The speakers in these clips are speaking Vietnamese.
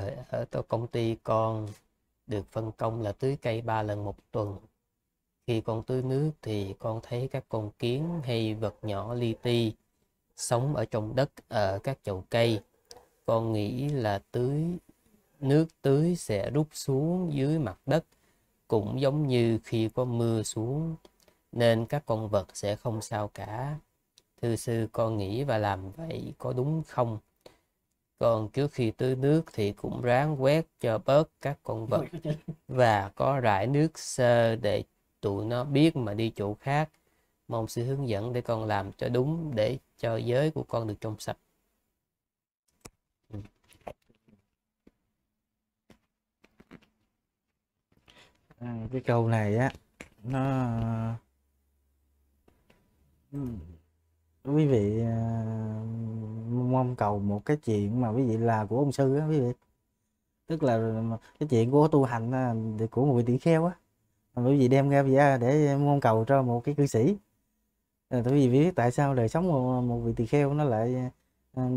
rồi ở tôi công ty con được phân công là tưới cây ba lần một tuần khi con tưới nước thì con thấy các con kiến hay vật nhỏ li ti sống ở trong đất ở các chậu cây con nghĩ là tưới nước tưới sẽ rút xuống dưới mặt đất cũng giống như khi có mưa xuống nên các con vật sẽ không sao cả thưa sư con nghĩ và làm vậy có đúng không còn trước khi tưới nước thì cũng ráng quét cho bớt các con vật và có rải nước sơ để tụi nó biết mà đi chỗ khác mong sự hướng dẫn để con làm cho đúng để cho giới của con được trong sạch à, cái câu này á nó ừ, quý vị à, mong cầu một cái chuyện mà quý vị là của ông sư á quý vị tức là cái chuyện của tu hành của người tỷ kheo á quý vị đem ra ra để mong cầu cho một cái cư sĩ à, quý biết tại sao đời sống của một vị tỳ kheo nó lại à,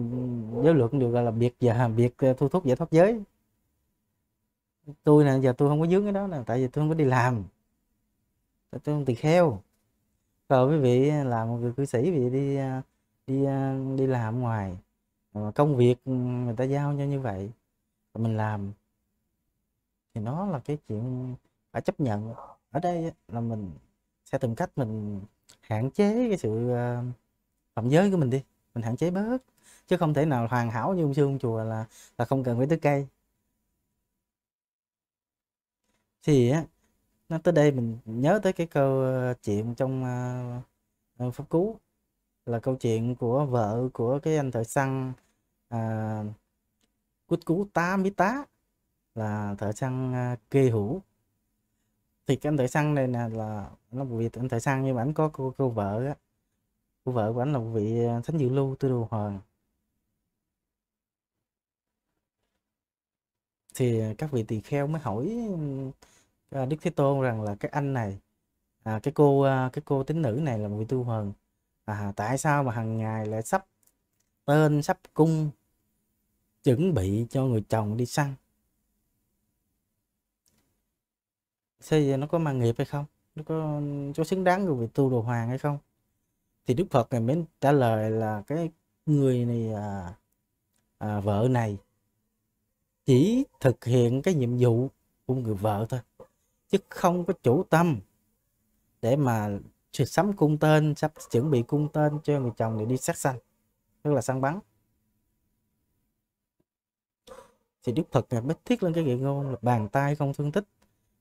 giới luật được gọi là biệt và biệt ờ, thu thúc giải thoát giới tôi nè giờ tôi không có dướng cái đó nè tại vì tôi không có đi làm tôi không tỳ kheo rồi quý vị là một người cư sĩ vì đi đi đi làm ngoài Ờ, công việc ừ, người ta giao cho như vậy mình làm thì nó là cái chuyện phải chấp nhận ở đây là mình sẽ tìm cách mình hạn chế cái sự ờ, phạm giới của mình đi mình hạn chế bớt chứ không thể nào hoàn hảo như ông sư ông chùa là là không cần phải tưới cây thì á nó tới đây mình nhớ tới cái câu ờ, chuyện trong uh, pháp cứu là câu chuyện của vợ của cái anh thợ săn à, cú tá mít tá là thợ săn à, kê hủ thì cái anh thợ săn này nè là nó bị anh thợ săn nhưng mà anh có cô, cô vợ á cô vợ của anh là một vị à, thánh dự lưu tư đồ hoàng thì các vị tỳ kheo mới hỏi à, đức thế tôn rằng là cái anh này à, cái cô cái cô tín nữ này là một vị tu hờn à, tại sao mà hàng ngày lại sắp tên sắp cung chuẩn bị cho người chồng đi săn xây giờ nó có mang nghiệp hay không nó có có xứng đáng người vị tu đồ hoàng hay không thì đức phật này mới trả lời là cái người này à, à, vợ này chỉ thực hiện cái nhiệm vụ của người vợ thôi chứ không có chủ tâm để mà sắm cung tên sắp chuẩn bị cung tên cho người chồng để đi sát sanh tức là săn bắn thì Đức Phật ngài mới thiết lên cái kệ ngôn là bàn tay không thương tích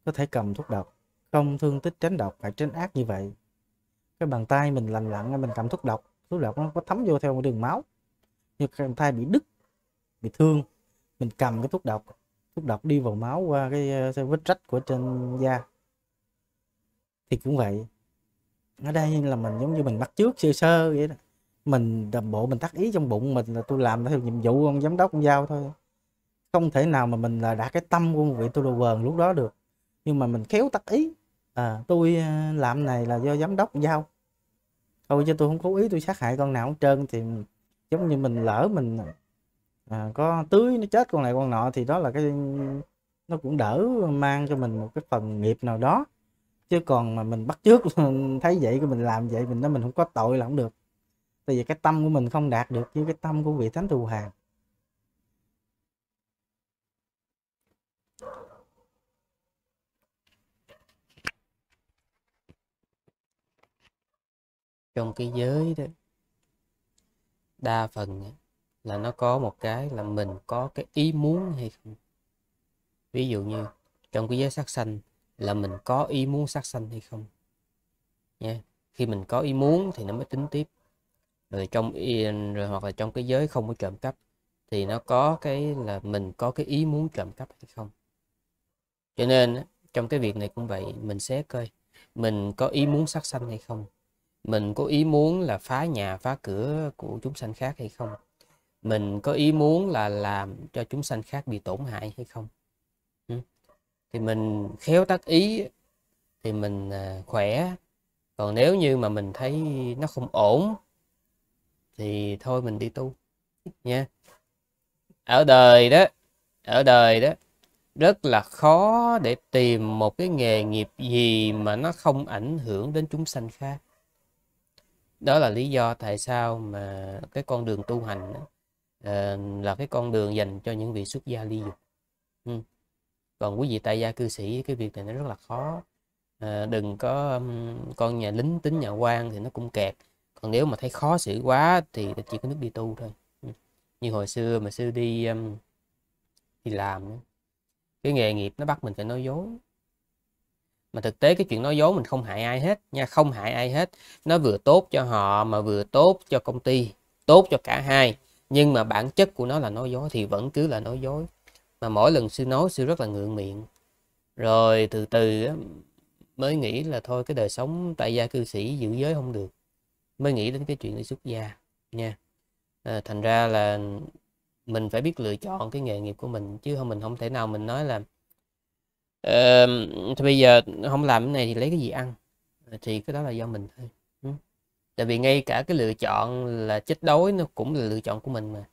có thể cầm thuốc độc không thương tích tránh độc phải tránh ác như vậy cái bàn tay mình lành lặn mình cầm thuốc độc thuốc độc nó có thấm vô theo một đường máu như bàn tay bị đứt bị thương mình cầm cái thuốc độc thuốc độc đi vào máu qua cái, ờ, vết rách của trên da thì cũng vậy ở đây là mình giống như mình bắt trước sơ sơ vậy đó mình đồng bộ mình tác ý trong bụng mình là tôi làm theo nhiệm vụ ông giám đốc ông giao thôi không thể nào mà mình là đạt cái tâm của một vị tu đồ quần lúc đó được nhưng mà mình khéo tắt ý à, tôi à, làm này là do giám đốc giao thôi chứ tôi không cố ý tôi sát hại con nào hết trơn thì giống như mình lỡ mình à, có tưới nó chết con này con nọ thì đó là cái nó cũng đỡ mang cho mình một cái phần nghiệp nào đó chứ còn mà mình bắt trước thấy vậy của mình làm vậy mình nói mình không có tội là không được tại vì cái tâm của mình không đạt được với cái tâm của vị thánh thù hàng trong cái giới đó đa phần là nó có một cái là mình có cái ý muốn hay không ví dụ như trong cái giới sát sanh là mình có ý muốn sát sanh hay không nha khi mình có ý muốn thì nó mới tính tiếp rồi trong rồi hoặc là trong cái giới không có trộm cắp thì nó có cái là mình có cái ý muốn trộm cắp hay không cho nên trong cái việc này cũng vậy mình sẽ coi mình có ý muốn sát sanh hay không mình có ý muốn là phá nhà phá cửa của chúng sanh khác hay không mình có ý muốn là làm cho chúng sanh khác bị tổn hại hay không ừ. thì mình khéo tác ý thì mình à, khỏe còn nếu như mà mình thấy nó không ổn thì thôi mình đi tu nha ở đời đó ở đời đó rất là khó để tìm một cái nghề nghiệp gì mà nó không ảnh hưởng đến chúng sanh khác đó là lý do tại sao mà cái con đường tu hành đó, uh, ờ, là cái con đường dành cho những vị xuất gia ly dục ừ. còn quý vị tại gia cư sĩ cái việc này nó rất là khó uh, đừng có um, con nhà lính tính nhà quan thì nó cũng kẹt còn nếu mà thấy khó xử quá thì chỉ có nước đi tu thôi ừ. như hồi xưa mà sư đi um, đi làm cái nghề nghiệp nó bắt mình phải nói dối mà thực tế cái chuyện nói dối mình không hại ai hết nha không hại ai hết nó vừa tốt cho họ mà vừa tốt cho công ty tốt cho cả hai nhưng mà bản chất của nó là nói dối thì vẫn cứ là nói dối mà mỗi lần sư nói sư rất là ngượng miệng rồi từ từ mới nghĩ là thôi cái đời sống tại gia cư sĩ giữ giới không được mới nghĩ đến cái chuyện đi xuất gia nha à, thành ra là mình phải biết lựa chọn cái nghề nghiệp của mình chứ không mình không thể nào mình nói là thì bây giờ không làm cái này thì lấy cái gì ăn ờ, thì cái đó là do mình thôi tại vì ngay cả cái lựa chọn là chết đói nó cũng là lựa chọn của mình mà